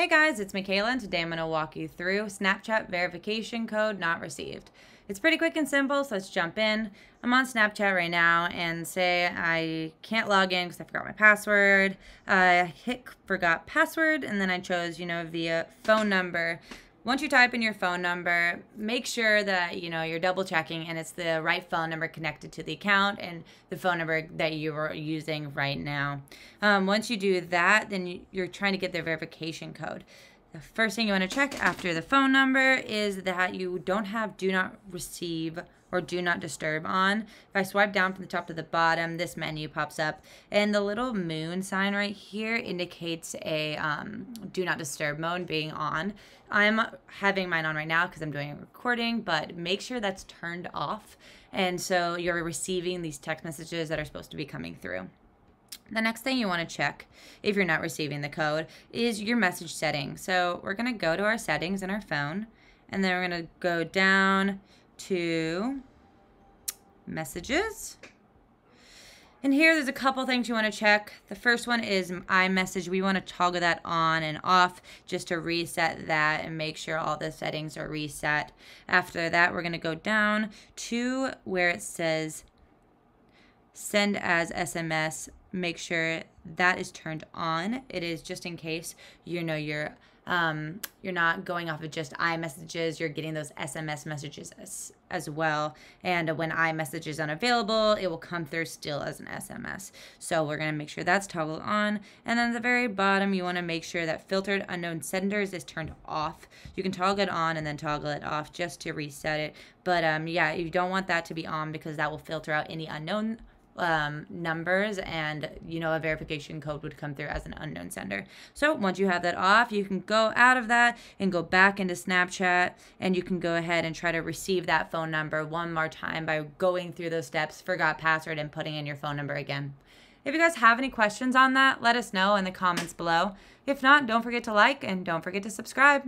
Hey guys, it's Michaela and today I'm going to walk you through Snapchat verification code not received. It's pretty quick and simple, so let's jump in. I'm on Snapchat right now and say I can't log in because I forgot my password. I hit forgot password and then I chose, you know, via phone number. Once you type in your phone number, make sure that you know you're double checking and it's the right phone number connected to the account and the phone number that you are using right now. Um, once you do that, then you're trying to get their verification code. The first thing you want to check after the phone number is that you don't have do not receive or do not disturb on. If I swipe down from the top to the bottom, this menu pops up and the little moon sign right here indicates a um, do not disturb mode being on. I'm having mine on right now because I'm doing a recording, but make sure that's turned off. And so you're receiving these text messages that are supposed to be coming through. The next thing you want to check if you're not receiving the code is your message setting. So we're going to go to our settings in our phone and then we're going to go down to messages. And here there's a couple things you want to check. The first one is iMessage. We want to toggle that on and off just to reset that and make sure all the settings are reset. After that, we're going to go down to where it says send as SMS, make sure that is turned on. It is just in case you know you're um, you're not going off of just iMessages, you're getting those SMS messages as, as well. And when iMessage is unavailable, it will come through still as an SMS. So we're gonna make sure that's toggled on. And then at the very bottom, you wanna make sure that filtered unknown senders is turned off. You can toggle it on and then toggle it off just to reset it. But um, yeah, you don't want that to be on because that will filter out any unknown um, numbers and you know a verification code would come through as an unknown sender. So once you have that off, you can go out of that and go back into Snapchat and you can go ahead and try to receive that phone number one more time by going through those steps, forgot password and putting in your phone number again. If you guys have any questions on that, let us know in the comments below. If not, don't forget to like and don't forget to subscribe.